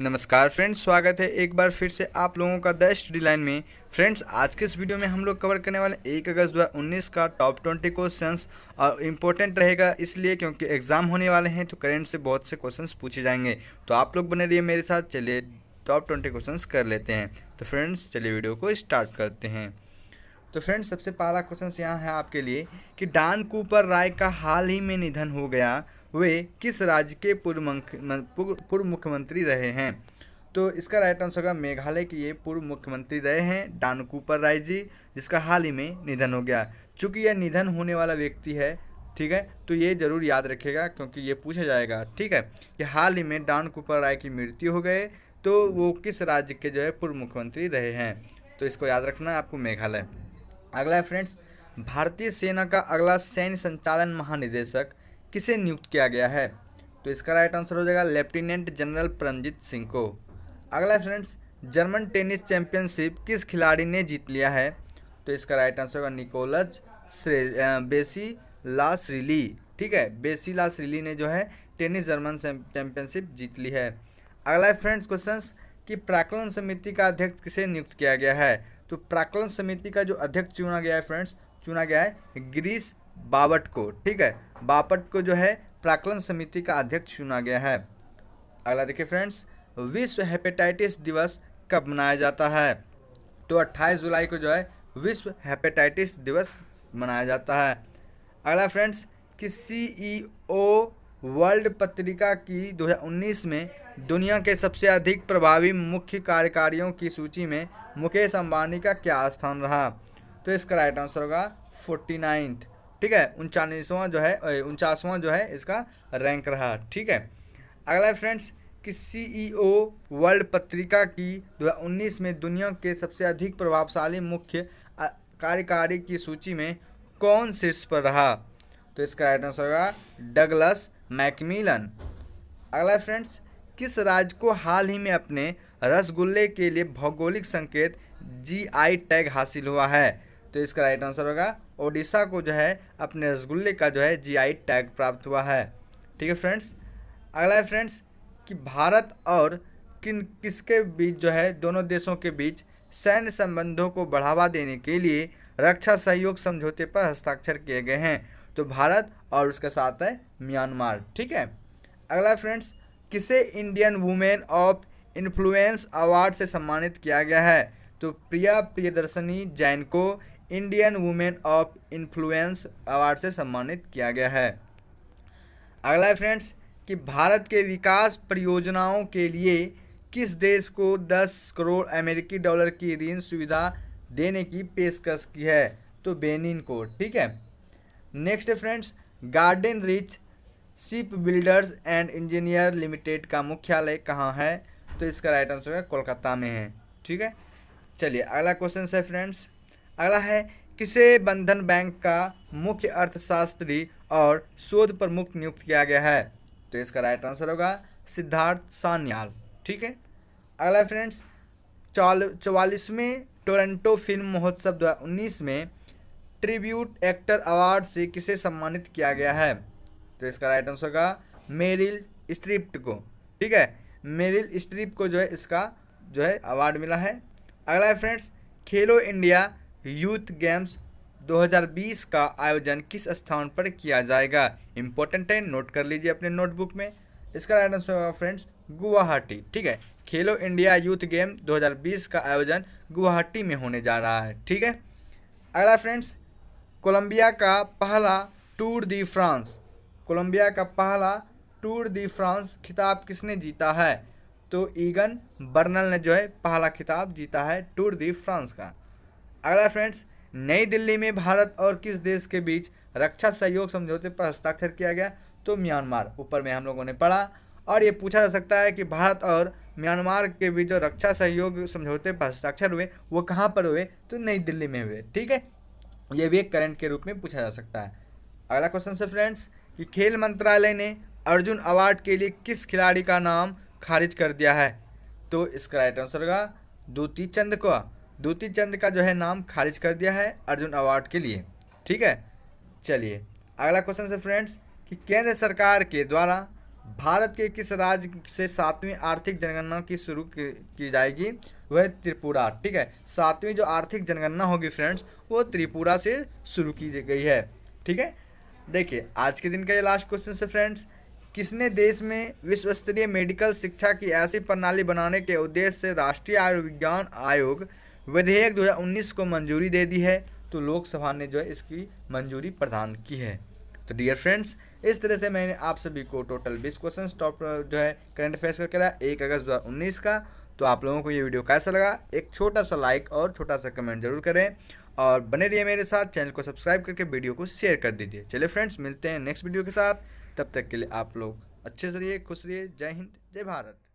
नमस्कार फ्रेंड्स स्वागत है एक बार फिर से आप लोगों का द स्टडी लाइन में फ्रेंड्स आज के इस वीडियो में हम लोग कवर करने वाले एक अगस्त 2019 का टॉप ट्वेंटी क्वेश्चंस और इम्पोर्टेंट रहेगा इसलिए क्योंकि एग्जाम होने वाले हैं तो करेंट से बहुत से क्वेश्चंस पूछे जाएंगे तो आप लोग बने रहिए मेरे साथ चलिए टॉप ट्वेंटी क्वेश्चन कर लेते हैं तो फ्रेंड्स चलिए वीडियो को स्टार्ट करते हैं तो फ्रेंड्स सबसे पहला क्वेश्चन यहाँ है आपके लिए कि डान कूपर राय का हाल ही में निधन हो गया वे किस राज्य के पूर्व पूर्व मुख्यमंत्री रहे हैं तो इसका राइट आंसर होगा मेघालय के ये पूर्व मुख्यमंत्री रहे हैं डानकूपर राय जी जिसका हाल ही में निधन हो गया चूँकि यह निधन होने वाला व्यक्ति है ठीक है तो ये जरूर याद रखेगा क्योंकि ये पूछा जाएगा ठीक है कि हाल ही में डान कुपर राय की मृत्यु हो गए तो वो किस राज्य के जो है पूर्व मुख्यमंत्री रहे हैं तो इसको याद रखना है आपको मेघालय अगला है फ्रेंड्स भारतीय सेना का अगला सैन्य संचालन महानिदेशक किसे नियुक्त किया गया है तो इसका राइट आंसर हो जाएगा लेफ्टिनेंट जनरल परमजीत सिंह को अगला फ्रेंड्स जर्मन टेनिस चैंपियनशिप किस खिलाड़ी ने जीत लिया है तो इसका राइट आंसर होगा निकोलस बेसी लासरीली ठीक है बेसी लासरीली ने जो है टेनिस जर्मन चैंपियनशिप जीत ली है अगला फ्रेंड्स क्वेश्चन कि प्राकलन समिति का अध्यक्ष किसे नियुक्त किया गया है तो प्राकलन समिति का जो अध्यक्ष चुना गया है फ्रेंड्स चुना गया है ग्रीस बावट को ठीक है बापट को जो है प्राकलन समिति का अध्यक्ष चुना गया है अगला देखिए फ्रेंड्स विश्व हेपेटाइटिस दिवस कब मनाया जाता है तो 28 जुलाई को जो है विश्व हेपेटाइटिस दिवस मनाया जाता है अगला फ्रेंड्स कि ओ e वर्ल्ड पत्रिका की 2019 में दुनिया के सबसे अधिक प्रभावी मुख्य कार्यकारियों की सूची में मुकेश अंबानी का क्या स्थान रहा तो इसका राइट आंसर होगा फोर्टी नाइन्थ ठीक है उनचालीसवां जो है उनचासवां जो है इसका रैंक रहा ठीक है अगला फ्रेंड्स कि सीईओ e वर्ल्ड पत्रिका की 2019 में दुनिया के सबसे अधिक प्रभावशाली मुख्य कार्यकारी की सूची में कौन शीर्ष पर रहा तो इसका राइट आंसर होगा डगलस मैकमिलन अगला फ्रेंड्स किस राज्य को हाल ही में अपने रसगुल्ले के लिए भौगोलिक संकेत जीआई टैग हासिल हुआ है तो इसका राइट आंसर होगा ओडिशा को जो है अपने रसगुल्ले का जो है जीआई टैग प्राप्त हुआ है ठीक है फ्रेंड्स अगला है फ्रेंड्स कि भारत और किन किसके बीच जो है दोनों देशों के बीच सैन्य संबंधों को बढ़ावा देने के लिए रक्षा सहयोग समझौते पर हस्ताक्षर किए गए हैं तो भारत और उसके साथ है म्यांमार ठीक है अगला फ्रेंड्स किसे Indian women of influence award से सम्मानित किया गया है तो प्रिया प्रियदर्शनी जैन को Indian women of influence award से सम्मानित किया गया है अगला है फ्रेंड्स कि भारत के विकास परियोजनाओं के लिए किस देश को 10 करोड़ अमेरिकी डॉलर की ऋण सुविधा देने की पेशकश की है तो बेनिन को ठीक है next friends garden reach ship builders and engineer limited का मुख्यालय कहाँ है तो इसका राइट आंसर है कोलकाता में है ठीक है चलिए अगला क्वेश्चन है फ्रेंड्स अगला है किसे बंधन बैंक का मुख्य अर्थशास्त्री और शोध प्रमुख नियुक्त किया गया है तो इसका राइट आंसर होगा सिद्धार्थ सान्याल ठीक है अगला फ्रेंड्स चौल चौवालीसवें टोरंटो फिल्म महोत्सव दो में ट्रिब्यूट एक्टर अवार्ड से किसे सम्मानित किया गया है तो इसका राइट आंसर होगा मेरिल स्ट्रिप्ट को ठीक है मेरिल स्ट्रिप्ट को जो है इसका जो है अवार्ड मिला है अगला है फ्रेंड्स खेलो इंडिया यूथ गेम्स 2020 का आयोजन किस स्थान पर किया जाएगा इंपॉर्टेंट है नोट कर लीजिए अपने नोटबुक में इसका राइट आंसर होगा फ्रेंड्स गुवाहाटी ठीक है खेलो इंडिया यूथ गेम 2020 का आयोजन गुवाहाटी में होने जा रहा है ठीक है अगला फ्रेंड्स कोलंबिया का पहला टूर दी फ्रांस कोलंबिया का पहला टूर दी फ्रांस खिताब किसने जीता है तो ईगन बर्नल ने जो है पहला खिताब जीता है टूर दी फ्रांस का अगला फ्रेंड्स नई दिल्ली में भारत और किस देश के बीच रक्षा सहयोग समझौते पर हस्ताक्षर किया गया तो म्यांमार ऊपर में हम लोगों ने पढ़ा और ये पूछा जा सकता है कि भारत और म्यांमार के बीच जो रक्षा सहयोग समझौते पर हस्ताक्षर हुए वो कहाँ पर हुए तो नई दिल्ली में हुए ठीक है ये भी एक करंट के रूप में पूछा जा सकता है अगला क्वेश्चन से फ्रेंड्स कि खेल मंत्रालय ने अर्जुन अवार्ड के लिए किस खिलाड़ी का नाम खारिज कर दिया है तो इसका राइट आंसर होगा दूती चंद को द्युति चंद का जो है नाम खारिज कर दिया है अर्जुन अवार्ड के लिए ठीक है चलिए अगला क्वेश्चन से फ्रेंड्स कि केंद्र सरकार के द्वारा भारत के किस राज्य से सातवीं आर्थिक जनगणना की शुरू की जाएगी वह त्रिपुरा ठीक है सातवीं जो आर्थिक जनगणना होगी फ्रेंड्स वो त्रिपुरा से शुरू की गई है ठीक है देखिए आज के दिन का ये लास्ट क्वेश्चन से फ्रेंड्स किसने देश में विश्व स्तरीय मेडिकल शिक्षा की ऐसी प्रणाली बनाने के उद्देश्य से राष्ट्रीय आयुर्विज्ञान आयोग विधेयक 2019 को मंजूरी दे दी है तो लोकसभा ने जो है इसकी मंजूरी प्रदान की है तो डियर फ्रेंड्स इस तरह से मैंने आप सभी को टोटल बीस क्वेश्चन टॉप जो है करंट अफेयर्स का कराया एक अगस्त दो का तो आप लोगों को ये वीडियो कैसा लगा एक छोटा सा लाइक और छोटा सा कमेंट जरूर करें और बने रहिए मेरे साथ चैनल को सब्सक्राइब करके वीडियो को शेयर कर दीजिए चलिए फ्रेंड्स मिलते हैं नेक्स्ट वीडियो के साथ तब तक के लिए आप लोग अच्छे से रहिए खुश रहिए जय हिंद जय भारत